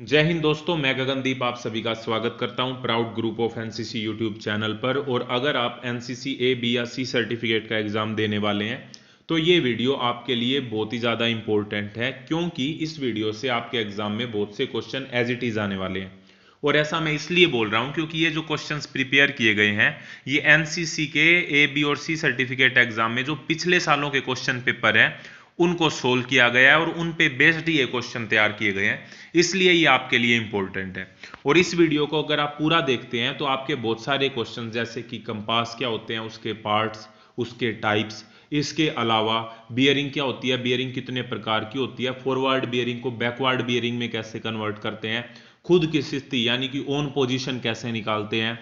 जय हिंद दोस्तों मैं गगनदीप आप सभी का स्वागत करता हूं proud group of NCC YouTube channel पर और अगर आप एनसीसी ए बी या सी सर्टिफिकेट का एग्ज़ाम देने वाले हैं तो ये वीडियो आपके लिए बहुत ही ज़्यादा इंपॉर्टेंट है क्योंकि इस वीडियो से आपके एग्ज़ाम में बहुत से क्वेश्चन एज इट इज़ आने वाले हैं और ऐसा मैं इसलिए बोल रहा हूं क्योंकि ये जो क्वेश्चंस प्रिपेयर किए गए हैं ये एनसीसी के ए बी और सी सर्टिफिकेट एग्ज़ाम में जो पिछले सालों के क्वेश्चन पेपर हैं उनको सोल्व किया गया है और उन पे बेस्ड ये क्वेश्चन तैयार किए गए हैं इसलिए ये आपके लिए इंपॉर्टेंट है और इस वीडियो को अगर आप पूरा देखते हैं तो आपके बहुत सारे क्वेश्चन जैसे कि कंपास क्या होते हैं उसके पार्ट्स उसके टाइप्स इसके अलावा बियरिंग क्या होती है बियरिंग कितने प्रकार की होती है फॉरवर्ड बियरिंग को बैकवर्ड बियरिंग में कैसे कन्वर्ट करते हैं खुद की स्थिति यानी कि ओन पोजिशन कैसे निकालते हैं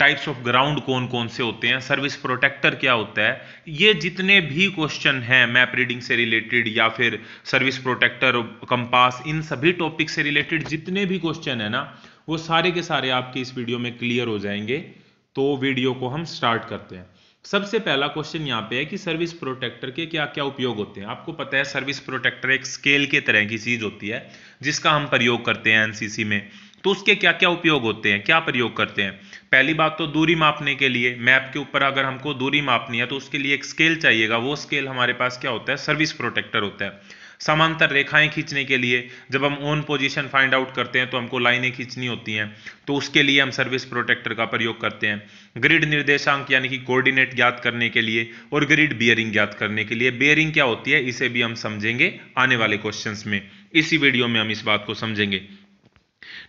टाइप्स ऑफ ग्राउंड कौन कौन से होते हैं सर्विस प्रोटेक्टर क्या होता है ये जितने भी क्वेश्चन हैं मैप रीडिंग से रिलेटेड या फिर सर्विस प्रोटेक्टर कंपास इन सभी टॉपिक से रिलेटेड जितने भी क्वेश्चन है ना वो सारे के सारे आपके इस वीडियो में क्लियर हो जाएंगे तो वीडियो को हम स्टार्ट करते हैं सबसे पहला क्वेश्चन यहाँ पे है कि सर्विस प्रोटेक्टर के क्या क्या उपयोग होते हैं आपको पता है सर्विस प्रोटेक्टर एक स्केल के तरह की चीज होती है जिसका हम प्रयोग करते हैं एनसीसी में तो उसके क्या क्या उपयोग होते हैं क्या प्रयोग करते हैं पहली बात तो दूरी मापने के लिए मैप के ऊपर अगर हमको दूरी मापनी है तो उसके लिए एक स्केल चाहिएगा वो स्केल हमारे पास क्या होता है सर्विस प्रोटेक्टर होता है समांतर रेखाएं खींचने के लिए जब हम ओन पोजीशन फाइंड आउट करते हैं तो हमको लाइनें खींचनी होती हैं तो उसके लिए हम सर्विस प्रोटेक्टर का प्रयोग करते हैं ग्रिड निर्देशांक यानी कि कोऑर्डिनेट ज्ञात करने के लिए और ग्रिड बियरिंग ज्ञात करने के लिए बियरिंग क्या होती है इसे भी हम समझेंगे आने वाले क्वेश्चन में इसी वीडियो में हम इस बात को समझेंगे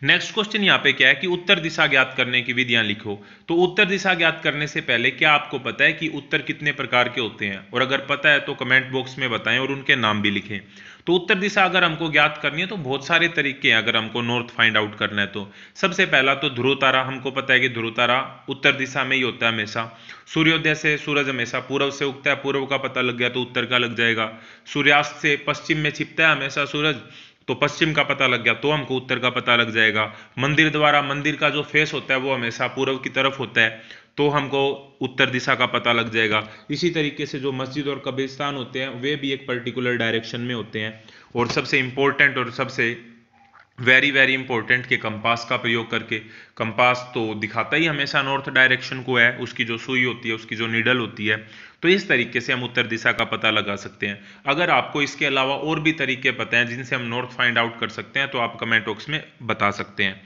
नेक्स्ट क्वेश्चन यहां पे क्या है कि उत्तर दिशा ज्ञात करने की विधियां लिखो तो उत्तर दिशा ज्ञात करने से पहले क्या आपको पता है कि उत्तर कितने प्रकार के होते हैं और अगर पता है तो कमेंट बॉक्स में बताएं और उनके नाम भी लिखें तो उत्तर दिशा अगर हमको ज्ञात करनी है तो बहुत सारे तरीके हैं अगर हमको नॉर्थ फाइंड आउट करना है तो सबसे पहला तो ध्रुव तारा हमको पता है कि ध्रुव तारा उत्तर दिशा में ही होता है हमेशा सूर्योदय से सूरज हमेशा पूर्व से उगता है पूर्व का पता लग गया तो उत्तर का लग जाएगा सूर्यास्त से पश्चिम में छिपता है हमेशा सूरज तो पश्चिम का पता लग गया तो हमको उत्तर का पता लग जाएगा मंदिर द्वारा मंदिर का जो फेस होता है वो हमेशा पूर्व की तरफ होता है तो हमको उत्तर दिशा का पता लग जाएगा इसी तरीके से जो मस्जिद और कब्रिस्तान होते हैं वे भी एक पर्टिकुलर डायरेक्शन में होते हैं और सबसे इंपॉर्टेंट और सबसे वेरी वेरी इंपॉर्टेंट के कंपास का प्रयोग करके कंपास तो दिखाता ही हमेशा नॉर्थ डायरेक्शन को है उसकी जो सुई होती है उसकी जो निडल होती है तो इस तरीके से हम उत्तर दिशा का पता लगा सकते हैं अगर आपको इसके अलावा और भी तरीके पता हैं जिनसे हम नॉर्थ फाइंड आउट कर सकते हैं तो आप कमेंट बॉक्स में बता सकते हैं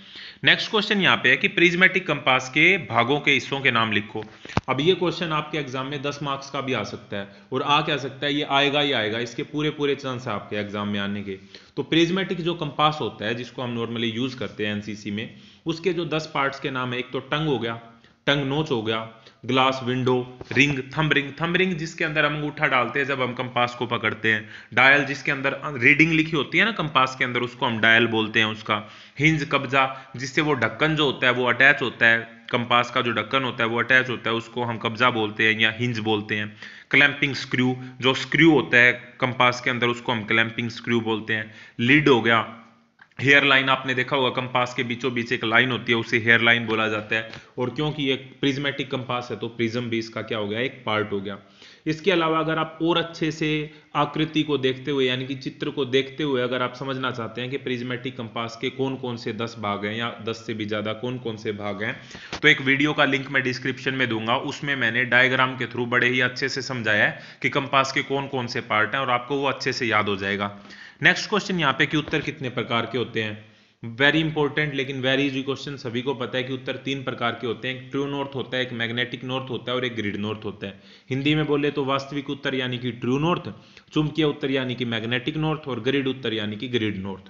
नेक्स्ट क्वेश्चन यहाँ पे है कि प्रिज्मेटिक कंपास के भागों के हिस्सों के नाम लिखो अब ये क्वेश्चन आपके एग्जाम में 10 मार्क्स का भी आ सकता है और आ क्या सकता है ये आएगा ही आएगा इसके पूरे पूरे चांस है आपके एग्जाम में आने के तो प्रिज्मेटिक जो कंपास होता है जिसको हम नॉर्मली यूज करते हैं एनसीसी में उसके जो दस पार्ट्स के नाम है एक तो टंग हो गया टंग नोच हो गया glass window ring thumb ring thumb ring जिसके अंदर हम अंगूठा डालते हैं जब हम कंपास को पकड़ते हैं डायल जिसके अंदर रीडिंग हाँ, लिखी होती है ना कंपास के अंदर उसको हम डायल बोलते हैं उसका हिंज कब्जा जिससे वो ढक्कन जो होता है वो अटैच होता है कंपास का जो ढक्कन होता है वो अटैच होता है उसको हम कब्जा बोलते हैं या हिंज बोलते हैं क्लैंपिंग स्क्रू जो स्क्रू होता है कंपास के अंदर उसको हम क्लैंपिंग स्क्रू बोलते हैं लीड हो गया हेयर लाइन आपने देखा होगा कंपास के बीचों बीच एक लाइन होती है उसे हेयर लाइन बोला जाता है और क्योंकि ये प्रिज्मेटिक कंपास है तो प्रिज्म भी इसका क्या हो गया एक पार्ट हो गया इसके अलावा अगर आप और अच्छे से आकृति को देखते हुए यानी कि चित्र को देखते हुए अगर आप समझना चाहते हैं कि प्रिज्मेटिक कंपास के कौन कौन से दस भाग हैं या दस से भी ज़्यादा कौन कौन से भाग हैं तो एक वीडियो का लिंक मैं डिस्क्रिप्शन में दूंगा उसमें मैंने डायग्राम के थ्रू बड़े ही अच्छे से समझाया है कि कंपास के कौन कौन से पार्ट हैं और आपको वो अच्छे से याद हो जाएगा नेक्स्ट क्वेश्चन यहाँ पे कि उत्तर कितने प्रकार के होते हैं वेरी इंपॉर्टेंट लेकिन वेरी इजी क्वेश्चन सभी को पता है कि उत्तर तीन प्रकार के होते हैं एक ट्रू नॉर्थ होता है एक मैग्नेटिक नॉर्थ होता है और एक ग्रिड नॉर्थ होता है हिंदी में बोले तो वास्तविक उत्तर यानी कि ट्रू नॉर्थ चुंबकीय उत्तर यानी कि मैग्नेटिक नॉर्थ और ग्रिड उत्तर यानी कि ग्रिड नॉर्थ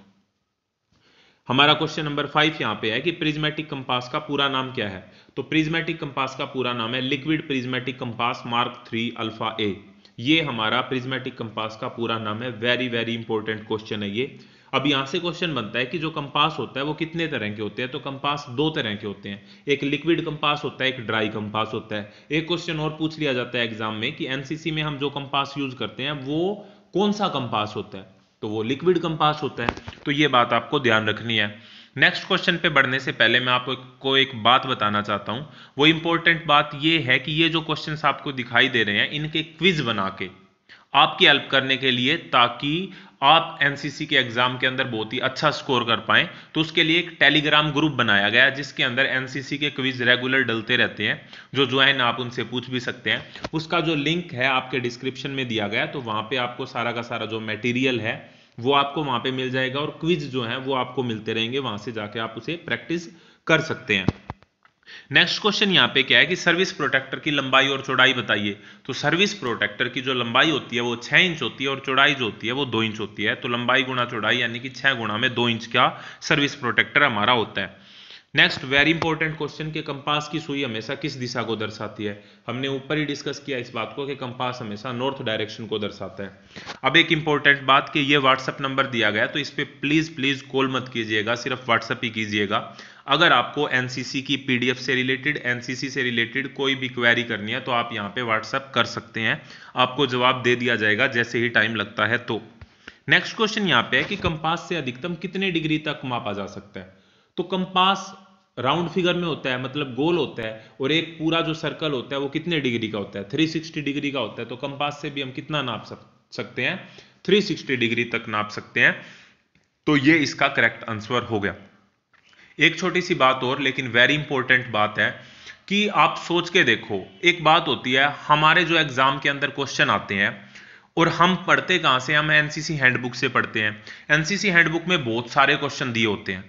हमारा क्वेश्चन नंबर फाइव यहाँ पे है कि प्रिज्मेटिक कंपास का पूरा नाम क्या है तो प्रिज्मेटिक कंपास का पूरा नाम है liquid prismatic compass mark three alpha A ये हमारा प्रिज्मेटिक कंपास का पूरा नाम है वेरी वेरी इंपॉर्टेंट क्वेश्चन है ये अब यहां से क्वेश्चन बनता है कि जो कंपास होता है वो कितने तरह के होते हैं तो कंपास दो तरह के होते हैं एक लिक्विड कंपास होता है एक ड्राई कंपास होता है एक क्वेश्चन और पूछ लिया जाता है एग्जाम में कि एनसीसी में हम जो कंपास यूज करते हैं वो कौन सा कंपास होता है तो वो लिक्विड कंपास होता है तो ये बात आपको ध्यान रखनी है नेक्स्ट क्वेश्चन पे बढ़ने से पहले मैं आपको एक बात बताना चाहता हूँ वो इंपॉर्टेंट बात ये है कि ये जो क्वेश्चन आपको दिखाई दे रहे हैं इनके क्विज बना के आपकी हेल्प करने के लिए ताकि आप एनसीसी के एग्जाम के अंदर बहुत ही अच्छा स्कोर कर पाए तो उसके लिए एक टेलीग्राम ग्रुप बनाया गया जिसके अंदर एनसीसी के क्विज रेगुलर डलते रहते हैं जो ज्वाइन आप उनसे पूछ भी सकते हैं उसका जो लिंक है आपके डिस्क्रिप्शन में दिया गया तो वहां पे आपको सारा का सारा जो मेटीरियल है वो आपको वहां पे मिल जाएगा और क्विज जो है वो आपको मिलते रहेंगे वहां से जाके आप उसे प्रैक्टिस कर सकते हैं नेक्स्ट क्वेश्चन यहाँ पे क्या है कि सर्विस प्रोटेक्टर की लंबाई और चौड़ाई बताइए तो सर्विस प्रोटेक्टर की जो लंबाई होती है वो छह इंच होती है और चौड़ाई जो होती है वो दो इंच होती है तो लंबाई गुणा चौड़ाई यानी कि छह गुणा में दो इंच का सर्विस प्रोटेक्टर हमारा होता है नेक्स्ट वेरी इंपॉर्टेंट क्वेश्चन के कंपास की सुई हमेशा किस दिशा को दर्शाती है हमने ऊपर ही डिस्कस किया इस बात को कि कंपास हमेशा नॉर्थ डायरेक्शन को दर्शाता है अब एक इंपॉर्टेंट बात कि ये व्हाट्सअप नंबर दिया गया तो इस पर प्लीज प्लीज कॉल मत कीजिएगा सिर्फ व्हाट्सएप ही कीजिएगा अगर आपको एनसीसी की पीडीएफ से रिलेटेड एनसीसी से रिलेटेड कोई भी क्वेरी करनी है तो आप यहाँ पे व्हाट्सएप कर सकते हैं आपको जवाब दे दिया जाएगा जैसे ही टाइम लगता है तो नेक्स्ट क्वेश्चन यहाँ पे है कि कंपास से अधिकतम कितने डिग्री तक मापा जा सकता है तो कंपास राउंड फिगर में होता है मतलब गोल होता है और एक पूरा जो सर्कल होता है वो कितने डिग्री का होता है 360 डिग्री का होता है तो कंपास से भी हम कितना नाप सकते हैं 360 डिग्री तक नाप सकते हैं तो ये इसका करेक्ट आंसर हो गया एक छोटी सी बात और लेकिन वेरी इंपॉर्टेंट बात है कि आप सोच के देखो एक बात होती है हमारे जो एग्जाम के अंदर क्वेश्चन आते हैं और हम पढ़ते कहां से हम एनसीसी हैंडबुक से पढ़ते हैं एनसीसी हैंडबुक में बहुत सारे क्वेश्चन दिए होते हैं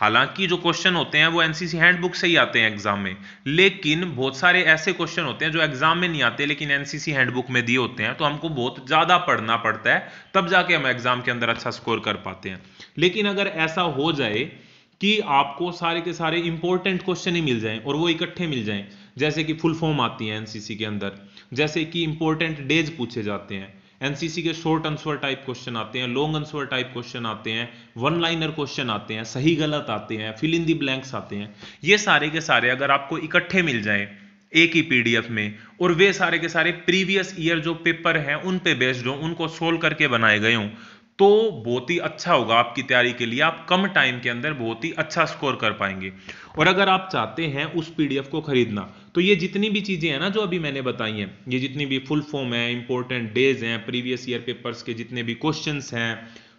हालांकि जो क्वेश्चन होते हैं वो एनसीसी हैंडबुक से ही आते हैं एग्जाम में लेकिन बहुत सारे ऐसे क्वेश्चन होते हैं जो एग्जाम में नहीं आते लेकिन एनसीसी हैंडबुक में दिए होते हैं तो हमको बहुत ज़्यादा पढ़ना पड़ता है तब जाके हम एग्जाम के अंदर अच्छा स्कोर कर पाते हैं लेकिन अगर ऐसा हो जाए कि आपको सारे के सारे इंपॉर्टेंट क्वेश्चन ही मिल जाए और वो इकट्ठे मिल जाए जैसे कि फुल फॉर्म आती है एनसीसी के अंदर जैसे कि इंपॉर्टेंट डेज पूछे जाते हैं एनसीसी के शॉर्ट आंसर टाइप क्वेश्चन आते हैं लॉन्ग आंसर टाइप क्वेश्चन आते हैं वन लाइनर क्वेश्चन आते हैं सही गलत आते हैं फिल इन दी ब्लैंक्स आते हैं ये सारे के सारे अगर आपको इकट्ठे मिल जाए एक ही पीडीएफ में और वे सारे के सारे प्रीवियस ईयर जो पेपर हैं उन पे बेस्ड हो उनको सोल्व करके बनाए गए हों तो बहुत ही अच्छा होगा आपकी तैयारी के लिए आप कम टाइम के अंदर बहुत ही अच्छा स्कोर कर पाएंगे और अगर आप चाहते हैं उस पीडीएफ को खरीदना तो ये जितनी भी चीज़ें हैं ना जो अभी मैंने बताई हैं ये जितनी भी फुल फॉर्म है इंपॉर्टेंट डेज हैं प्रीवियस ईयर पेपर्स के जितने भी क्वेश्चन हैं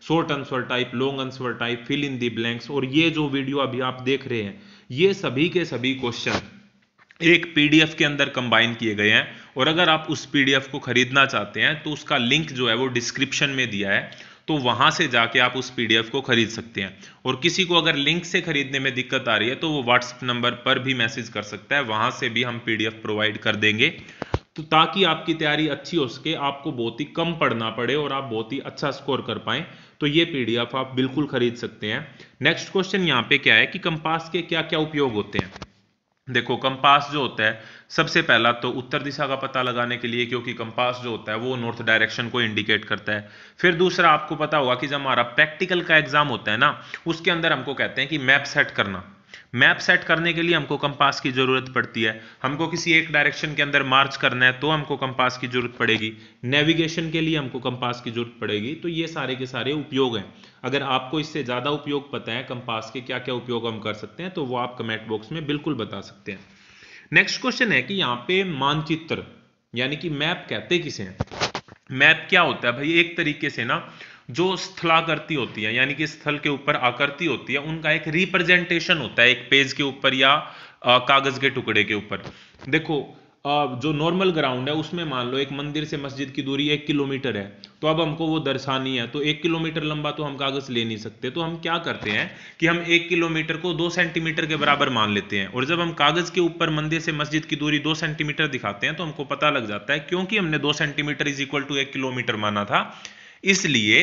short answer type long answer type fill in the blanks और ये जो वीडियो अभी आप देख रहे हैं ये सभी के सभी क्वेश्चन एक पीडीएफ के अंदर कंबाइन किए गए हैं और अगर आप उस पीडीएफ को खरीदना चाहते हैं तो उसका लिंक जो है वो डिस्क्रिप्शन में दिया है तो वहां से जाके आप उस पीडीएफ को खरीद सकते हैं और किसी को अगर लिंक से खरीदने में दिक्कत आ रही है तो वो व्हाट्सएप नंबर पर भी मैसेज कर सकता है वहां से भी हम पीडीएफ प्रोवाइड कर देंगे तो ताकि आपकी तैयारी अच्छी हो सके आपको बहुत ही कम पढ़ना पड़े और आप बहुत ही अच्छा स्कोर कर पाए तो ये पीडीएफ आप बिल्कुल खरीद सकते हैं नेक्स्ट क्वेश्चन यहाँ पे क्या है कि कंपास के क्या क्या उपयोग होते हैं देखो कंपास जो होता है सबसे पहला तो उत्तर दिशा का पता लगाने के लिए क्योंकि कंपास जो होता है वो नॉर्थ डायरेक्शन को इंडिकेट करता है फिर दूसरा आपको पता होगा कि जब हमारा प्रैक्टिकल का एग्जाम होता है ना उसके अंदर हमको कहते हैं कि मैप सेट करना मैप सेट करने के लिए हमको कंपास की ज़रूरत पड़ती है हमको किसी एक डायरेक्शन के अंदर मार्च करना है तो हमको कंपास की ज़रूरत पड़ेगी नेविगेशन के लिए हमको कंपास की ज़रूरत पड़ेगी तो ये सारे के सारे उपयोग हैं अगर आपको इससे ज़्यादा उपयोग पता है कंपास के क्या क्या उपयोग हम कर सकते हैं तो वो आप कमेंट बॉक्स में बिल्कुल बता सकते हैं नेक्स्ट क्वेश्चन है कि यहाँ पे मानचित्र यानी कि मैप कहते किसे हैं मैप क्या होता है भाई एक तरीके से ना जो स्थलाकृति होती है यानी कि स्थल के ऊपर आकृति होती है उनका एक रिप्रेजेंटेशन होता है एक पेज के ऊपर या कागज के टुकड़े के ऊपर देखो जो नॉर्मल ग्राउंड है उसमें मान लो एक मंदिर से मस्जिद की दूरी एक किलोमीटर है तो अब हमको वो दर्शानी है तो एक किलोमीटर लंबा तो हम कागज ले नहीं सकते तो हम क्या करते हैं कि हम एक किलोमीटर को दो सेंटीमीटर के बराबर मान लेते हैं और जब हम कागज के ऊपर मंदिर से मस्जिद की दूरी दो सेंटीमीटर दिखाते हैं तो हमको पता लग जाता है क्योंकि हमने दो सेंटीमीटर इज इक्वल टू एक किलोमीटर माना था इसलिए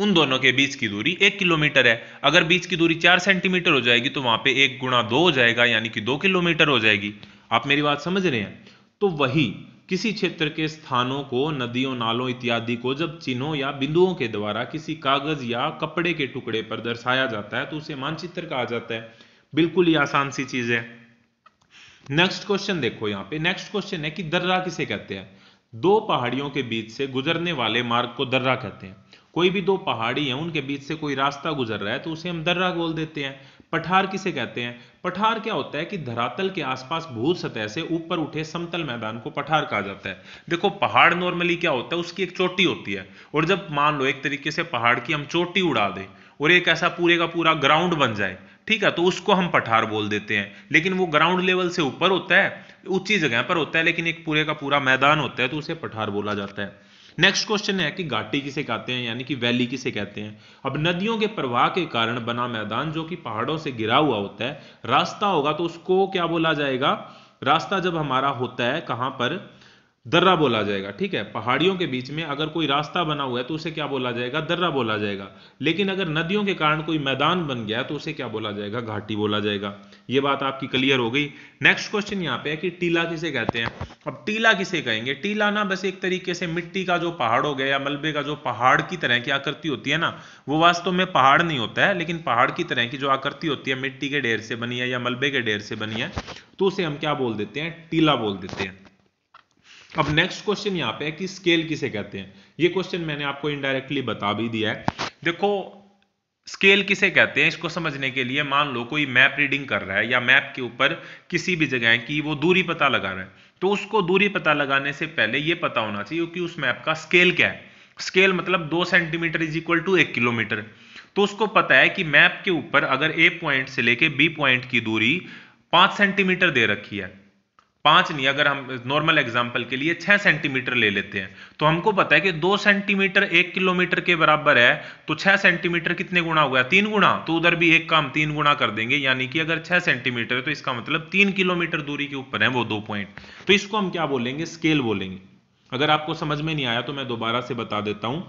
उन दोनों के बीच की दूरी एक किलोमीटर है अगर बीच की दूरी चार सेंटीमीटर हो जाएगी तो वहां पे एक गुणा दो हो जाएगा यानी कि दो किलोमीटर हो जाएगी आप मेरी बात समझ रहे हैं तो वही किसी क्षेत्र के स्थानों को नदियों नालों इत्यादि को जब चिन्हों या बिंदुओं के द्वारा किसी कागज या कपड़े के टुकड़े पर दर्शाया जाता है तो उसे मानचित्र कहा जाता है बिल्कुल ही आसान सी चीज है नेक्स्ट क्वेश्चन देखो यहाँ पे नेक्स्ट क्वेश्चन है कि दर्रा किसे कहते हैं दो पहाड़ियों के बीच से गुजरने वाले मार्ग को दर्रा कहते हैं कोई भी दो पहाड़ी है उनके बीच से कोई रास्ता गुजर रहा है तो उसे हम दर्रा बोल देते हैं पठार किसे कहते हैं पठार क्या होता है कि धरातल के आसपास भू सतह से ऊपर उठे समतल मैदान को पठार कहा जाता है देखो पहाड़ नॉर्मली क्या होता है उसकी एक चोटी होती है और जब मान लो एक तरीके से पहाड़ की हम चोटी उड़ा दें और एक ऐसा पूरे का पूरा ग्राउंड बन जाए ठीक है तो उसको हम पठार बोल देते हैं लेकिन वो ग्राउंड लेवल से ऊपर होता है ऊंची जगह पर होता है लेकिन एक पूरे का पूरा मैदान होता है तो उसे पठार बोला जाता है नेक्स्ट क्वेश्चन है कि घाटी किसे कहते हैं यानी कि वैली किसे कहते हैं अब नदियों के प्रवाह के कारण बना मैदान जो कि पहाड़ों से गिरा हुआ होता है रास्ता होगा तो उसको क्या बोला जाएगा रास्ता जब हमारा होता है कहां पर दर्रा बोला जाएगा ठीक है पहाड़ियों के बीच में अगर कोई रास्ता बना हुआ है तो उसे क्या बोला जाएगा दर्रा बोला जाएगा लेकिन अगर नदियों के कारण कोई मैदान बन गया तो उसे क्या बोला जाएगा घाटी बोला जाएगा ये बात आपकी क्लियर हो गई नेक्स्ट क्वेश्चन यहाँ पे है कि टीला किसे कहते हैं अब टीला किसे कहेंगे टीला ना बस एक तरीके से मिट्टी का जो पहाड़ हो गया या मलबे का जो पहाड़ की तरह की आकृति होती है ना वो वास्तव में पहाड़ नहीं होता है लेकिन पहाड़ की तरह की जो आकृति होती है मिट्टी के ढेर से बनी है या मलबे के ढेर से बनी है तो उसे हम क्या बोल देते हैं टीला बोल देते हैं अब नेक्स्ट क्वेश्चन यहां पे है कि स्केल किसे कहते हैं ये क्वेश्चन मैंने आपको इनडायरेक्टली बता भी दिया है देखो स्केल किसे कहते हैं इसको समझने के लिए मान लो कोई मैप रीडिंग कर रहा है या मैप के ऊपर किसी भी जगह की वो दूरी पता लगा रहा है तो उसको दूरी पता लगाने से पहले ये पता होना चाहिए कि उस मैप का स्केल क्या है स्केल मतलब दो सेंटीमीटर इज इक्वल टू एक किलोमीटर तो उसको पता है कि मैप के ऊपर अगर ए पॉइंट से लेके बी पॉइंट की दूरी पांच सेंटीमीटर दे रखी है पांच नहीं अगर हम नॉर्मल एग्जाम्पल के लिए छह सेंटीमीटर ले लेते हैं तो हमको पता है कि दो सेंटीमीटर एक किलोमीटर के बराबर है तो छह सेंटीमीटर कितने गुणा हुआ तीन गुणा तो उधर भी एक काम तीन गुणा कर देंगे यानी कि अगर छह सेंटीमीटर है तो इसका मतलब तीन किलोमीटर दूरी के ऊपर है वो दो पॉइंट तो इसको हम क्या बोलेंगे स्केल बोलेंगे अगर आपको समझ में नहीं आया तो मैं दोबारा से बता देता हूं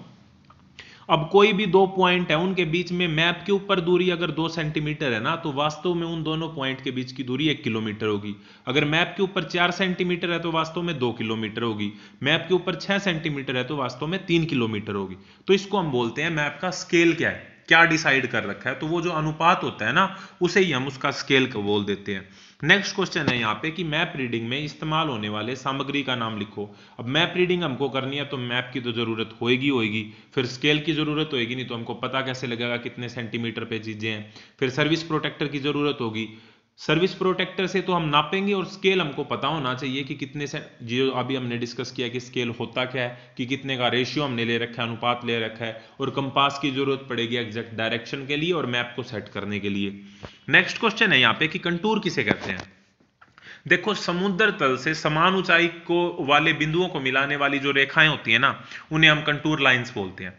अब कोई भी दो पॉइंट है उनके बीच में मैप के ऊपर दूरी अगर दो सेंटीमीटर है ना तो वास्तव में उन दोनों पॉइंट के बीच की दूरी एक किलोमीटर होगी अगर मैप के ऊपर चार सेंटीमीटर है तो वास्तव में दो किलोमीटर होगी मैप के ऊपर छह सेंटीमीटर है तो वास्तव में तीन किलोमीटर होगी तो इसको हम बोलते हैं मैप का स्केल क्या है क्या डिसाइड कर रखा है तो वो जो अनुपात होता है ना उसे ही हम उसका स्केल बोल देते हैं नेक्स्ट क्वेश्चन है यहाँ पे कि मैप रीडिंग में इस्तेमाल होने वाले सामग्री का नाम लिखो अब मैप रीडिंग हमको करनी है तो मैप की तो जरूरत होएगी होएगी फिर स्केल की जरूरत होएगी नहीं तो हमको पता कैसे लगेगा कितने सेंटीमीटर पे चीजें हैं फिर सर्विस प्रोटेक्टर की जरूरत होगी सर्विस प्रोटेक्टर से तो हम नापेंगे और स्केल हमको पता होना चाहिए कि कितने से जो अभी हमने डिस्कस किया कि स्केल होता क्या है कि कितने का रेशियो हमने ले रखा है अनुपात ले रखा है और कंपास की जरूरत पड़ेगी एग्जैक्ट डायरेक्शन के लिए और मैप को सेट करने के लिए नेक्स्ट क्वेश्चन है यहाँ पे कि कंटूर किसे कहते हैं देखो समुद्र तल से समान ऊंचाई को वाले बिंदुओं को मिलाने वाली जो रेखाएं होती है ना उन्हें हम कंटूर लाइन्स बोलते हैं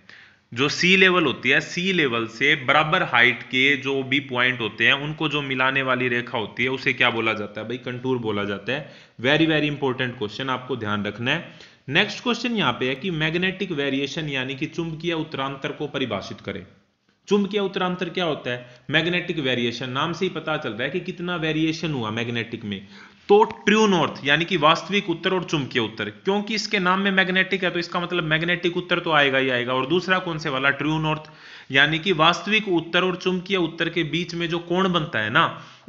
जो सी लेवल होती है सी लेवल से बराबर हाइट के जो भी पॉइंट होते हैं उनको जो मिलाने वाली रेखा होती है उसे क्या बोला जाता है भाई कंटूर बोला जाता है वेरी वेरी इंपॉर्टेंट क्वेश्चन आपको ध्यान रखना है नेक्स्ट क्वेश्चन यहाँ पे है कि मैग्नेटिक वेरिएशन यानी कि चुंबकीय उत्तरांतर को परिभाषित करें चुंबकीय उत्तरांतर क्या होता है मैग्नेटिक वेरिएशन नाम से ही पता चल रहा है कि कितना वेरिएशन हुआ मैग्नेटिक में तो ट्रू नॉर्थ यानी कि वास्तविक उत्तर और चुंबकीय उत्तर क्योंकि इसके नाम में मैग्नेटिक है तो इसका मतलब मैग्नेटिक उत्तर तो आएगा ही आएगा और दूसरा कौन से वाला ट्रू नॉर्थ यानी कि वास्तविक उत्तर और चुंबकीय उत्तर के बीच में जो कोण बनता है ना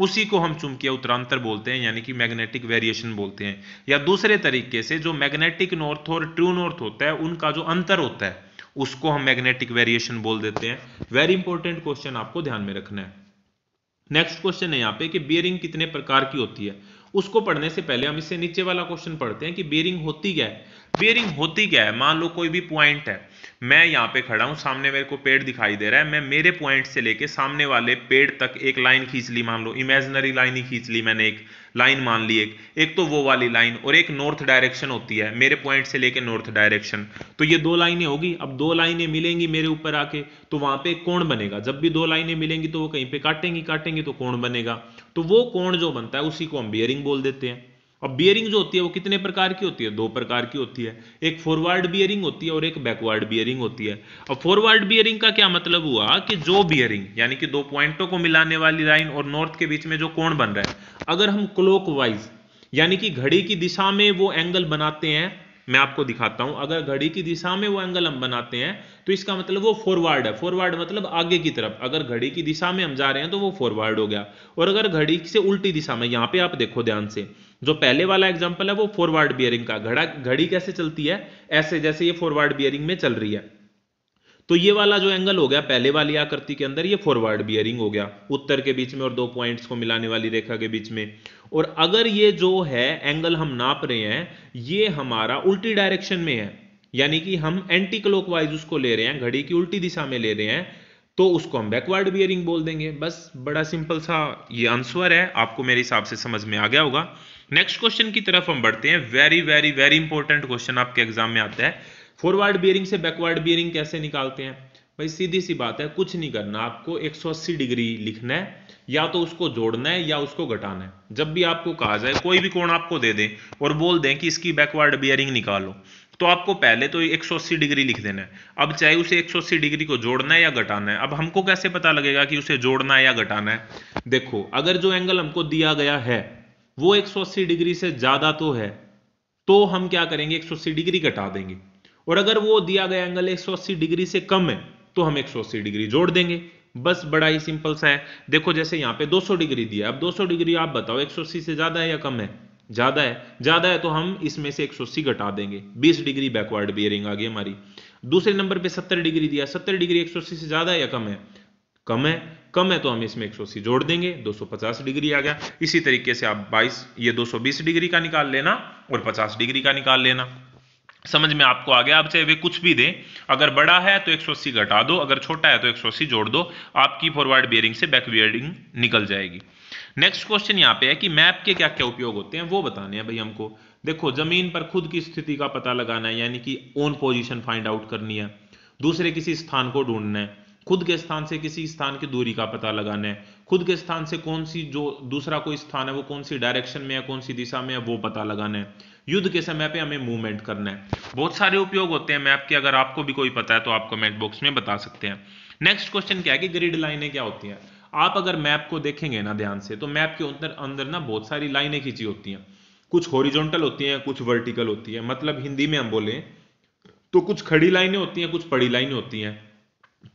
उसी को हम चुंबकीय उत्तरांतर बोलते हैं यानी कि मैग्नेटिक वेरिएशन बोलते हैं या दूसरे तरीके से जो मैग्नेटिक नॉर्थ और ट्रू नॉर्थ होता है उनका जो अंतर होता है उसको हम मैग्नेटिक वेरिएशन बोल देते हैं वेरी इंपॉर्टेंट क्वेश्चन आपको ध्यान में रखना है नेक्स्ट क्वेश्चन है यहाँ पे कि बियरिंग कितने प्रकार की होती है उसको पढ़ने से पहले हम इससे नीचे वाला क्वेश्चन पढ़ते हैं कि बेरिंग होती क्या है बेरिंग होती क्या है मान लो कोई भी पॉइंट है मैं यहाँ पे खड़ा हूँ सामने मेरे को पेड़ दिखाई दे रहा है मैं मेरे पॉइंट से लेके सामने वाले पेड़ तक एक लाइन खींच ली मान लो इमेजनरी लाइन ही खींच ली मैंने एक लाइन मान ली एक एक तो वो वाली लाइन और एक नॉर्थ डायरेक्शन होती है मेरे पॉइंट से लेके नॉर्थ डायरेक्शन तो ये दो लाइनें होगी अब दो लाइनें मिलेंगी मेरे ऊपर आके तो वहां पे कोण बनेगा जब भी दो लाइनें मिलेंगी तो वो कहीं पे काटेंगी काटेंगी तो कोण बनेगा तो वो कोण जो बनता है उसी को हम बियरिंग बोल देते हैं अब बियरिंग जो होती है वो कितने प्रकार की होती है दो प्रकार की होती है एक फॉरवर्ड बियरिंग होती है और एक बैकवर्ड बियरिंग होती है अब फॉरवर्ड बियरिंग का क्या मतलब हुआ कि जो बियरिंग यानी कि दो पॉइंटों को मिलाने वाली लाइन और नॉर्थ के बीच में जो कोण बन रहा है अगर हम क्लॉकवाइज यानी कि घड़ी की दिशा में वो एंगल बनाते हैं मैं आपको दिखाता हूं अगर घड़ी की दिशा में वो एंगल हम बनाते हैं तो इसका मतलब वो फॉरवर्ड है फॉरवर्ड मतलब आगे की तरफ अगर घड़ी की दिशा में हम जा रहे हैं तो वो फॉरवर्ड हो गया और अगर घड़ी से उल्टी दिशा में यहाँ पे आप देखो ध्यान से जो पहले वाला एग्जाम्पल है वो फॉरवर्ड बियरिंग का घड़ा घड़ी कैसे चलती है ऐसे जैसे ये फॉरवर्ड बियरिंग में चल रही है तो ये वाला जो एंगल हो गया पहले वाली आकृति के अंदर ये फॉरवर्ड बियरिंग हो गया उत्तर के बीच में और दो पॉइंट्स को मिलाने वाली रेखा के बीच में और अगर ये जो है एंगल हम नाप रहे हैं ये हमारा उल्टी डायरेक्शन में है यानी कि हम एंटी क्लोकवाइज उसको ले रहे हैं घड़ी की उल्टी दिशा में ले रहे हैं तो उसको हम बैकवर्ड बियरिंग बोल देंगे बस बड़ा सिंपल सा ये आंसर है आपको मेरे हिसाब से समझ में आ गया होगा नेक्स्ट क्वेश्चन की तरफ हम बढ़ते हैं very very very important question आपके एग्जाम में आता है फॉरवर्ड बियरिंग से बैकवर्ड बियरिंग कैसे निकालते हैं भाई सीधी सी बात है कुछ नहीं करना आपको 180 डिग्री लिखना है या तो उसको जोड़ना है या उसको घटाना है जब भी आपको कहा जाए कोई भी कोण आपको दे दें और बोल दें कि इसकी बैकवर्ड बियरिंग निकालो तो आपको पहले तो 180 डिग्री लिख देना है अब चाहे उसे 180 डिग्री को जोड़ना है या घटाना है अब हमको कैसे पता लगेगा कि उसे जोड़ना है या घटाना है देखो अगर जो एंगल हमको दिया गया है वो 180 डिग्री से ज्यादा तो है तो हम क्या करेंगे 180 डिग्री घटा देंगे और अगर वो दिया गया एंगल 180 डिग्री से कम है तो हम 180 डिग्री जोड़ देंगे बस बड़ा ही सिंपल सा है देखो जैसे यहाँ पे 200 डिग्री दिया अब 200 डिग्री आप बताओ 180 से ज्यादा है या कम है ज्यादा है ज्यादा है तो हम इसमें से 180 घटा देंगे 20 डिग्री बैकवर्ड बियरिंग आ गई हमारी दूसरे नंबर पे 70 डिग्री दिया 70 डिग्री 180 से ज्यादा है या कम है कम है कम है तो हम इसमें 180 जोड़ देंगे 250 डिग्री आ गया इसी तरीके से आप 22 ये 220 डिग्री का निकाल लेना और 50 डिग्री का निकाल लेना समझ में आपको आ गया आप चाहे वे कुछ भी दें अगर बड़ा है तो 180 घटा दो अगर छोटा है तो 180 जोड़ दो आपकी फॉरवर्ड बियरिंग से बैक बियरिंग निकल जाएगी नेक्स्ट क्वेश्चन यहाँ पे है कि मैप के क्या क्या उपयोग होते हैं वो बताने हैं भाई हमको देखो जमीन पर खुद की स्थिति का पता लगाना है यानी कि ओन पोजिशन फाइंड आउट करनी है दूसरे किसी स्थान को ढूंढना है खुद के स्थान से किसी स्थान की दूरी का पता लगाना है खुद के स्थान से कौन सी जो दूसरा कोई स्थान है वो कौन सी डायरेक्शन में है कौन सी दिशा में है वो पता लगाना है युद्ध के समय पे हमें मूवमेंट करना है बहुत सारे उपयोग होते हैं मैप के अगर आपको भी कोई पता है तो आप कमेंट बॉक्स में बता सकते हैं नेक्स्ट क्वेश्चन क्या है कि ग्रिड लाइनें क्या होती हैं आप अगर मैप को देखेंगे ना ध्यान से तो मैप के अंदर अंदर ना बहुत सारी लाइनें खींची होती हैं कुछ हॉरिजॉन्टल होती हैं कुछ वर्टिकल होती है मतलब हिंदी में हम बोले तो कुछ खड़ी लाइनें होती हैं कुछ पड़ी लाइनें होती हैं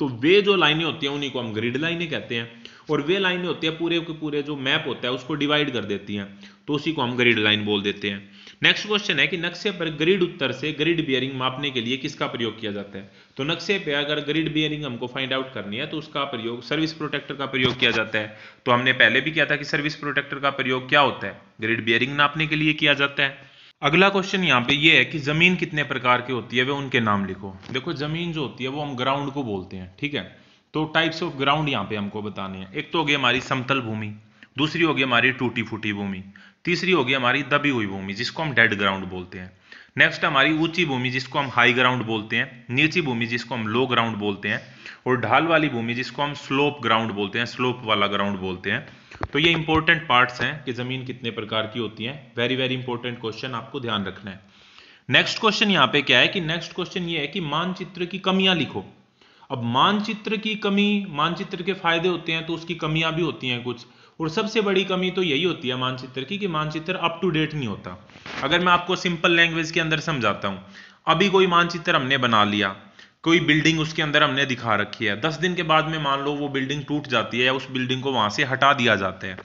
तो वे जो लाइनें होती हैं उन्हीं को हम ग्रिड लाइनें कहते हैं और वे लाइनें होती है पूरे के पूरे जो मैप होता है उसको डिवाइड कर देती हैं तो उसी को हम ग्रिड लाइन बोल देते हैं नेक्स्ट क्वेश्चन है कि नक्शे पर ग्रिड उत्तर से ग्रिड बियरिंग मापने के लिए किसका प्रयोग किया जाता है तो नक्शे पे अगर ग्रिड बियरिंग हमको फाइंड आउट करनी है तो उसका प्रयोग सर्विस प्रोटेक्टर का प्रयोग किया जाता है तो हमने पहले भी किया था कि सर्विस प्रोटेक्टर का प्रयोग क्या होता है ग्रिड बियरिंग नापने के लिए किया जाता है अगला क्वेश्चन यहाँ पे ये है कि जमीन कितने प्रकार की होती है वे उनके नाम लिखो देखो जमीन जो होती है वो हम ग्राउंड को बोलते हैं ठीक है तो टाइप्स ऑफ ग्राउंड यहाँ पे हमको बताने हैं एक तो होगी हमारी समतल भूमि दूसरी होगी हमारी टूटी फूटी भूमि तीसरी होगी हमारी दबी हुई भूमि जिसको हम डेड ग्राउंड बोलते हैं नेक्स्ट हमारी ऊंची भूमि जिसको हम हाई ग्राउंड बोलते हैं नीची भूमि जिसको हम लो ग्राउंड बोलते हैं और ढाल वाली भूमि जिसको हम स्लोप ग्राउंड बोलते हैं स्लोप वाला ग्राउंड बोलते हैं तो ये इंपॉर्टेंट पार्ट्स हैं कि ज़मीन कितने प्रकार की होती है वेरी वेरी इंपॉर्टेंट क्वेश्चन आपको ध्यान रखना है नेक्स्ट क्वेश्चन यहाँ पे क्या है कि नेक्स्ट क्वेश्चन ये है कि मानचित्र की कमियां लिखो अब मानचित्र की कमी मानचित्र के फायदे होते हैं तो उसकी कमियां भी होती हैं कुछ और सबसे बड़ी कमी तो यही होती है मानचित्र की कि मानचित्र अप टू डेट नहीं होता अगर मैं आपको सिंपल लैंग्वेज के अंदर समझाता हूँ अभी कोई मानचित्र हमने बना लिया कोई बिल्डिंग उसके अंदर हमने दिखा रखी है दस दिन के बाद में मान लो वो बिल्डिंग टूट जाती है या उस बिल्डिंग को वहाँ से हटा दिया जाता है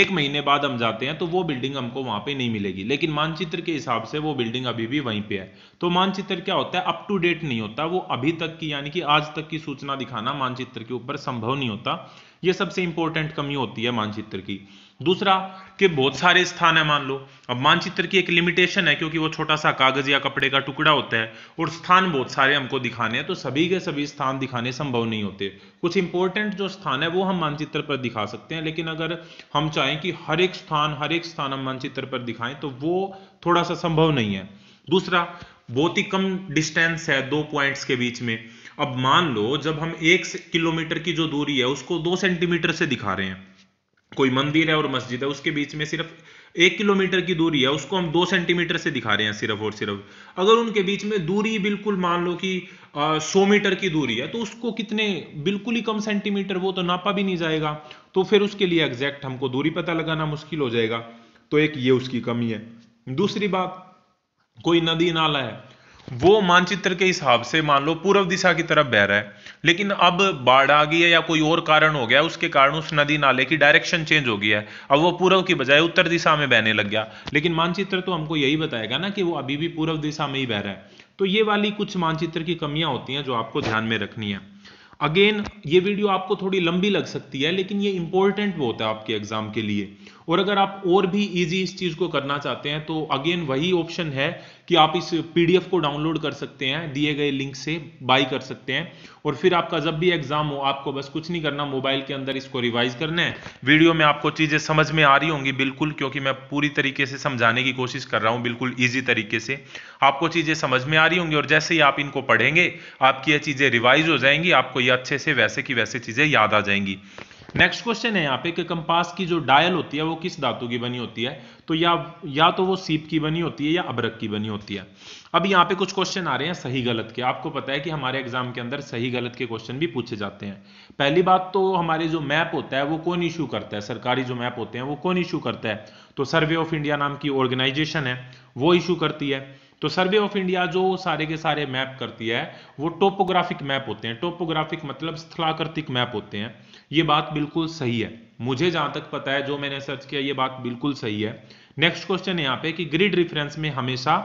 एक महीने बाद हम जाते हैं तो वो बिल्डिंग हमको वहाँ पे नहीं मिलेगी लेकिन मानचित्र के हिसाब से वो बिल्डिंग अभी भी वहीं पे है तो मानचित्र क्या होता है अप टू डेट नहीं होता वो अभी तक की यानी कि आज तक की सूचना दिखाना मानचित्र के ऊपर संभव नहीं होता ये सबसे इंपॉर्टेंट कमी होती है मानचित्र की दूसरा कि बहुत सारे स्थान है मान लो अब मानचित्र की एक लिमिटेशन है क्योंकि वो छोटा सा कागज या कपड़े का टुकड़ा होता है और स्थान बहुत सारे हमको दिखाने हैं तो सभी के सभी स्थान दिखाने संभव नहीं होते कुछ इंपॉर्टेंट जो स्थान है वो हम मानचित्र पर दिखा सकते हैं लेकिन अगर हम चाहें कि हर एक स्थान हर एक स्थान हम मानचित्र पर दिखाएं तो वो थोड़ा सा संभव नहीं है दूसरा बहुत ही कम डिस्टेंस है दो पॉइंट्स के बीच में अब मान लो जब हम एक किलोमीटर की जो दूरी है उसको दो सेंटीमीटर से दिखा रहे हैं कोई मंदिर है और मस्जिद है उसके बीच में सिर्फ एक किलोमीटर की दूरी है उसको हम दो सेंटीमीटर से दिखा रहे हैं सिर्फ और सिर्फ अगर उनके बीच में दूरी बिल्कुल मान लो कि सौ मीटर की दूरी है तो उसको कितने बिल्कुल ही कम सेंटीमीटर वो तो नापा भी नहीं जाएगा तो फिर उसके लिए एग्जैक्ट हमको दूरी पता लगाना मुश्किल हो जाएगा तो एक ये उसकी कमी है दूसरी बात कोई नदी नाला है वो मानचित्र के हिसाब से मान लो पूर्व दिशा की तरफ बह रहा है लेकिन अब बाढ़ आ गई है या कोई और कारण हो गया उसके कारण उस नदी नाले की डायरेक्शन चेंज हो गई है अब वो पूर्व की बजाय उत्तर दिशा में बहने लग गया लेकिन मानचित्र तो हमको यही बताएगा ना कि वो अभी भी पूर्व दिशा में ही बह रहा है तो ये वाली कुछ मानचित्र की कमियां होती हैं जो आपको ध्यान में रखनी है अगेन ये वीडियो आपको थोड़ी लंबी लग सकती है लेकिन ये इंपॉर्टेंट बहुत है आपके एग्जाम के लिए और अगर आप और भी इजी इस चीज़ को करना चाहते हैं तो अगेन वही ऑप्शन है कि आप इस पीडीएफ को डाउनलोड कर सकते हैं दिए गए लिंक से बाई कर सकते हैं और फिर आपका जब भी एग्जाम हो आपको बस कुछ नहीं करना मोबाइल के अंदर इसको रिवाइज करना है वीडियो में आपको चीज़ें समझ में आ रही होंगी बिल्कुल क्योंकि मैं पूरी तरीके से समझाने की कोशिश कर रहा हूँ बिल्कुल ईजी तरीके से आपको चीज़ें समझ में आ रही होंगी और जैसे ही आप इनको पढ़ेंगे आपकी ये चीज़ें रिवाइज हो जाएंगी आपको ये अच्छे से वैसे की वैसे चीज़ें याद आ जाएंगी नेक्स्ट क्वेश्चन है यहाँ पे कि कंपास की जो डायल होती है वो किस धातु की बनी होती है तो या या तो वो सीप की बनी होती है या अबरक की बनी होती है अब यहाँ पे कुछ क्वेश्चन आ रहे हैं सही गलत के आपको पता है कि हमारे एग्जाम के अंदर सही गलत के क्वेश्चन भी पूछे जाते हैं पहली बात तो हमारे जो मैप होता है वो कौन इशू करता है सरकारी जो मैप होते हैं वो कौन इशू करता है तो सर्वे ऑफ इंडिया नाम की ऑर्गेनाइजेशन है वो इशू करती है तो सर्वे ऑफ इंडिया जो सारे के सारे मैप करती है वो टोपोग्राफिक मैप होते हैं टोपोग्राफिक मतलब स्थलाकृतिक मैप होते हैं ये बात बिल्कुल सही है मुझे जहां तक पता है जो मैंने सर्च किया ये बात बिल्कुल सही है नेक्स्ट क्वेश्चन यहाँ पे कि ग्रिड रिफरेंस में हमेशा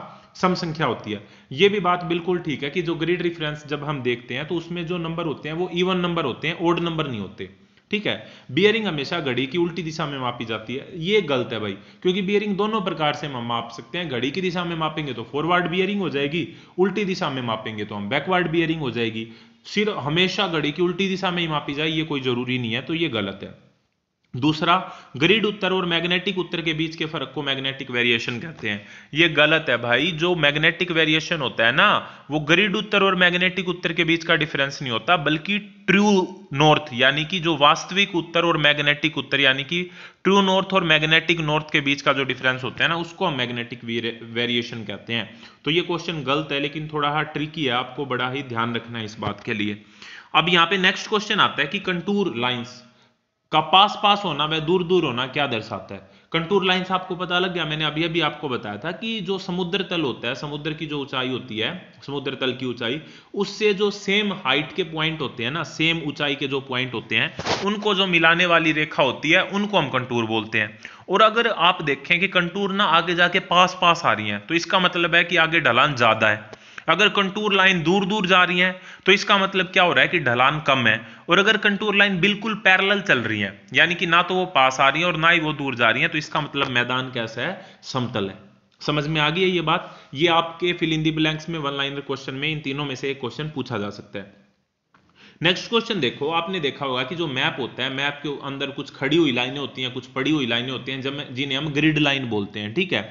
सम संख्या होती है ये भी बात बिल्कुल ठीक है कि जो ग्रिड रिफरेंस जब हम देखते हैं तो उसमें जो नंबर होते हैं वो इवन नंबर होते हैं ओड नंबर नहीं होते ठीक है बियरिंग हमेशा घड़ी की उल्टी दिशा में मापी जाती है ये गलत है भाई क्योंकि बियरिंग दोनों प्रकार से हम माप सकते हैं घड़ी की दिशा में मापेंगे तो फॉरवर्ड बियरिंग हो जाएगी उल्टी दिशा में मापेंगे तो हम बैकवर्ड बियरिंग हो जाएगी सिर्फ हमेशा घड़ी की उल्टी दिशा में ही मापी जाए ये कोई जरूरी नहीं है तो ये गलत है दूसरा ग्रिड उत्तर और मैग्नेटिक उत्तर के बीच के फर्क को मैग्नेटिक वेरिएशन कहते हैं ये गलत है भाई जो मैग्नेटिक वेरिएशन होता है ना वो ग्रिड उत्तर और मैग्नेटिक उत्तर के बीच का डिफरेंस नहीं होता बल्कि ट्रू नॉर्थ यानी कि जो वास्तविक उत्तर और मैग्नेटिक उत्तर यानी कि ट्रू नॉर्थ और मैग्नेटिक नॉर्थ के बीच का जो डिफरेंस होता है ना उसको हम मैग्नेटिक वेरिएशन कहते हैं तो यह क्वेश्चन गलत है लेकिन थोड़ा हा ट्रिकी है आपको बड़ा ही ध्यान रखना है इस बात के लिए अब यहाँ पे नेक्स्ट क्वेश्चन आता है कि कंटूर लाइन्स का पास पास होना वह दूर दूर होना क्या दर्शाता है कंटूर लाइन आपको पता लग गया मैंने अभी अभी आपको बताया था कि जो समुद्र तल होता है समुद्र की जो ऊंचाई होती है समुद्र तल की ऊंचाई उससे जो सेम हाइट के पॉइंट होते हैं ना सेम ऊंचाई के जो पॉइंट होते हैं उनको जो मिलाने वाली रेखा होती है उनको हम कंटूर बोलते हैं और अगर आप देखें कि कंटूर ना आगे जाके पास पास आ रही है तो इसका मतलब है कि आगे ढलान ज्यादा है अगर कंटूर लाइन दूर दूर जा रही है तो इसका मतलब क्या हो रहा है कि ढलान कम है और अगर कंटूर लाइन बिल्कुल पैरल चल रही है यानी कि ना तो वो पास आ रही है और ना ही वो दूर जा रही है तो इसका मतलब मैदान कैसा है समतल है समझ में आ गई है ये बात ये आपके फिल इन दी ब्लैंक्स में वन लाइनर क्वेश्चन में इन तीनों में से एक क्वेश्चन पूछा जा सकता है नेक्स्ट क्वेश्चन देखो आपने देखा होगा कि जो मैप होता है मैप के अंदर कुछ खड़ी हुई लाइनें होती हैं कुछ पड़ी हुई लाइनें होती हैं जब जिन्हें हम ग्रिड लाइन बोलते हैं ठीक है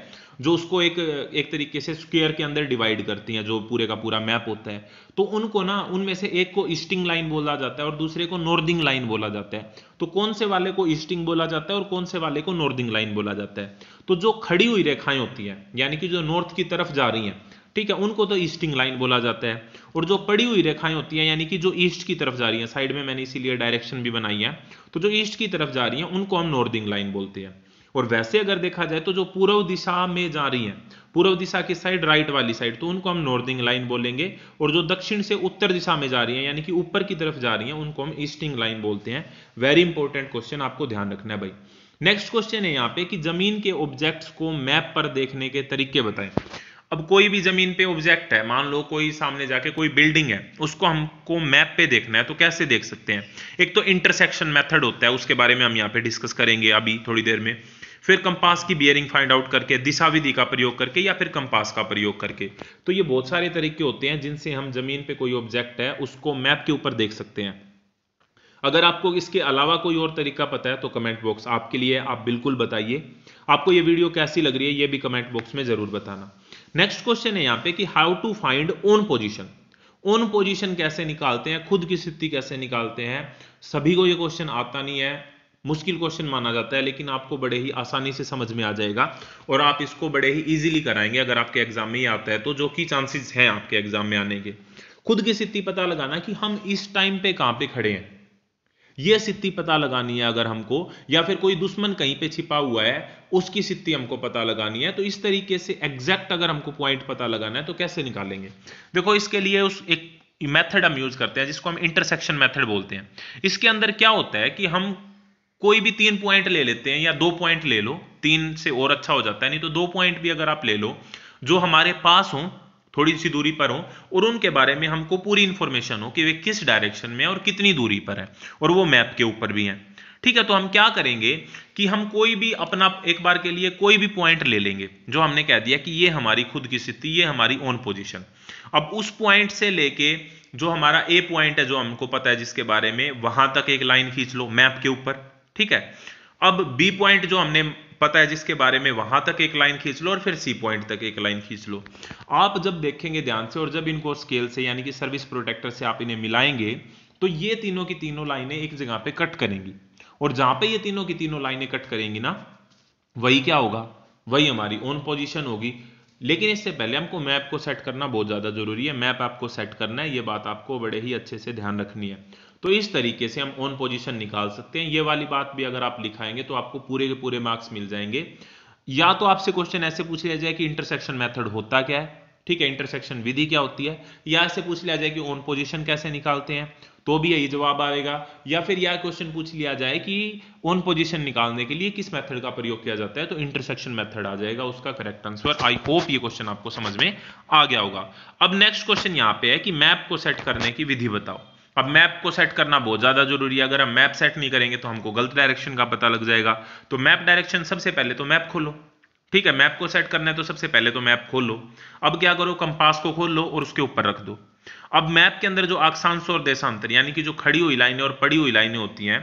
जो उसको एक एक तरीके से स्क्वेयर के अंदर डिवाइड करती हैं जो पूरे का पूरा मैप होता है तो उनको ना उनमें से एक को ईस्टिंग लाइन बोला जाता है और दूसरे को नॉर्दिंग लाइन बोला जाता है तो कौन से वाले को ईस्टिंग बोला जाता है और कौन से वाले को नॉर्दिंग लाइन बोला जाता है तो जो खड़ी हुई रेखाएं होती है यानी कि जो नॉर्थ की तरफ जा रही है ठीक है उनको तो ईस्टिंग लाइन बोला जाता है और जो पड़ी हुई रेखाएं होती हैं यानी कि जो ईस्ट की तरफ जा रही हैं साइड में मैंने इसीलिए डायरेक्शन भी बनाई है तो जो ईस्ट की तरफ जा रही हैं उनको हम नॉर्दिंग लाइन बोलते हैं और वैसे अगर देखा जाए तो जो पूर्व दिशा में जा रही हैं पूर्व दिशा की साइड राइट वाली साइड तो उनको हम नॉर्थिंग लाइन बोलेंगे और जो दक्षिण से उत्तर दिशा में जा रही है यानी कि ऊपर की तरफ जा रही है उनको हम ईस्टिंग लाइन बोलते हैं वेरी इंपॉर्टेंट क्वेश्चन आपको ध्यान रखना है भाई नेक्स्ट क्वेश्चन है यहाँ पे कि जमीन के ऑब्जेक्ट्स को मैप पर देखने के तरीके बताएं अब कोई भी जमीन पे ऑब्जेक्ट है मान लो कोई सामने जाके कोई बिल्डिंग है उसको हमको मैप पे देखना है तो कैसे देख सकते हैं एक तो इंटरसेक्शन मेथड होता है उसके बारे में हम यहाँ पे डिस्कस करेंगे अभी थोड़ी देर में फिर कंपास की बियरिंग फाइंड आउट करके दिशा विधि का प्रयोग करके या फिर कंपास का प्रयोग करके तो ये बहुत सारे तरीके होते हैं जिनसे हम जमीन पे कोई ऑब्जेक्ट है उसको मैप के ऊपर देख सकते हैं अगर आपको इसके अलावा कोई और तरीका पता है तो कमेंट बॉक्स आपके लिए आप बिल्कुल बताइए आपको ये वीडियो कैसी लग रही है ये भी कमेंट बॉक्स में जरूर बताना नेक्स्ट क्वेश्चन है यहाँ पे कि how to find own position own position कैसे निकालते हैं खुद की स्थिति कैसे निकालते हैं सभी को ये क्वेश्चन आता नहीं है मुश्किल क्वेश्चन माना जाता है लेकिन आपको बड़े ही आसानी से समझ में आ जाएगा और आप इसको बड़े ही इजीली कराएंगे अगर आपके एग्जाम में ही आता है तो जो कि चांसेस हैं आपके एग्जाम में आने के खुद की स्थिति पता लगाना कि हम इस टाइम पे कहाँ पे खड़े हैं यह स्थिति पता लगानी है अगर हमको या फिर कोई दुश्मन कहीं पे छिपा हुआ है उसकी स्थिति हमको पता लगानी है तो इस तरीके से एग्जैक्ट अगर हमको पॉइंट पता लगाना है तो कैसे निकालेंगे देखो इसके लिए उस एक मेथड हम यूज करते हैं जिसको हम इंटरसेक्शन मेथड बोलते हैं इसके अंदर क्या होता है कि हम कोई भी तीन पॉइंट ले लेते हैं या दो पॉइंट ले लो तीन से और अच्छा हो जाता है नहीं तो दो पॉइंट भी अगर आप ले लो जो हमारे पास हो थोड़ी सी दूरी पर हो और उनके बारे में हमको पूरी इंफॉर्मेशन हो कि वे किस डायरेक्शन में है और कितनी दूरी पर है और वो मैप के ऊपर भी है ठीक है तो हम क्या करेंगे कि हम कोई भी अपना एक बार के लिए कोई भी पॉइंट ले लेंगे जो हमने कह दिया कि ये हमारी खुद की स्थिति ये हमारी ओन पोजीशन अब उस पॉइंट से लेके जो हमारा ए पॉइंट है जो हमको पता है जिसके बारे में वहां तक एक लाइन खींच लो मैप के ऊपर ठीक है अब बी पॉइंट जो हमने पता है जिसके बारे में वहां तक एक लाइन खींच लो और फिर सी पॉइंट तक एक लाइन खींच लो आप जब देखेंगे ध्यान से और जब इनको स्केल से यानी कि सर्विस प्रोटेक्टर से आप इन्हें मिलाएंगे तो ये तीनों की तीनों लाइनें एक जगह पे कट करेंगी और जहां पे ये तीनों की तीनों लाइनें कट करेंगी ना वही क्या होगा वही हमारी ओन पोजिशन होगी लेकिन इससे पहले हमको मैप को सेट करना बहुत ज़्यादा जरूरी है मैप आपको सेट करना है ये बात आपको बड़े ही अच्छे से ध्यान रखनी है तो इस तरीके से हम ऑन पोजिशन निकाल सकते हैं ये वाली बात भी अगर आप लिखाएंगे तो आपको पूरे के पूरे मार्क्स मिल जाएंगे या तो आपसे क्वेश्चन ऐसे पूछ लिया जाए कि इंटरसेक्शन मेथड होता क्या है ठीक है इंटरसेक्शन विधि क्या होती है या ऐसे पूछ लिया जाए कि ऑन पोजिशन कैसे निकालते हैं तो भी यही जवाब आएगा या फिर यह क्वेश्चन पूछ लिया जाए कि ऑन पोजिशन निकालने के लिए किस मेथड का प्रयोग किया जाता है तो इंटरसेक्शन मेथड आ जाएगा उसका करेक्ट आंसर आई होप ये क्वेश्चन आपको समझ में आ गया होगा अब नेक्स्ट क्वेश्चन यहाँ पे है कि मैप को सेट करने की विधि बताओ अब मैप को सेट करना बहुत ज़्यादा जरूरी है अगर हम मैप सेट नहीं करेंगे तो हमको गलत डायरेक्शन का पता लग जाएगा तो मैप डायरेक्शन सबसे पहले तो मैप खोलो ठीक है मैप को सेट करना है तो सबसे पहले तो मैप खोलो अब क्या करो कंपास को खोल लो और उसके ऊपर रख दो अब मैप के अंदर जो अक्षांश और देशांतर यानी कि जो खड़ी हुई लाइनें और पड़ी हुई लाइनें होती हैं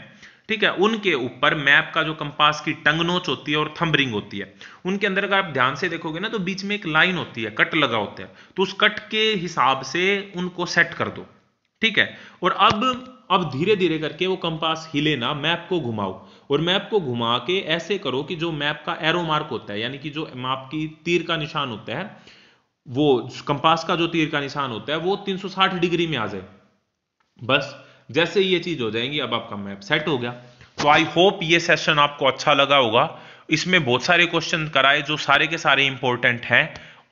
ठीक है उनके ऊपर मैप का जो कंपास की टंग नोच होती है और थंबरिंग होती है उनके अंदर अगर आप ध्यान से देखोगे ना तो बीच में एक लाइन होती है कट लगा होता है तो उस कट के हिसाब से उनको सेट कर दो ठीक है और अब अब धीरे धीरे करके वो कंपास हिले ना मैप को घुमाओ और मैप को घुमा के ऐसे करो कि जो मैप का एरो मार्क होता है यानी कि जो मैप की तीर का निशान होता है वो कंपास का जो तीर का निशान होता है वो 360 डिग्री में आ जाए बस जैसे ये चीज हो जाएगी अब आपका मैप सेट हो गया तो आई होप ये सेशन आपको अच्छा लगा होगा इसमें बहुत सारे क्वेश्चन कराए जो सारे के सारे इंपॉर्टेंट हैं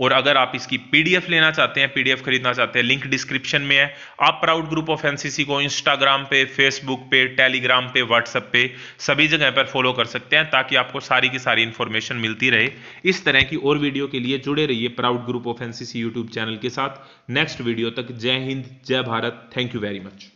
और अगर आप इसकी पीडीएफ लेना चाहते हैं पीडीएफ खरीदना चाहते हैं लिंक डिस्क्रिप्शन में है आप प्राउड ग्रुप ऑफ एनसीसी को इंस्टाग्राम पे फेसबुक पे टेलीग्राम पे व्हाट्सएप पे सभी जगह पर फॉलो कर सकते हैं ताकि आपको सारी की सारी इंफॉर्मेशन मिलती रहे इस तरह की और वीडियो के लिए जुड़े रहिए proud group of NCC YouTube channel के साथ नेक्स्ट वीडियो तक जय हिंद जय Bharat thank you very much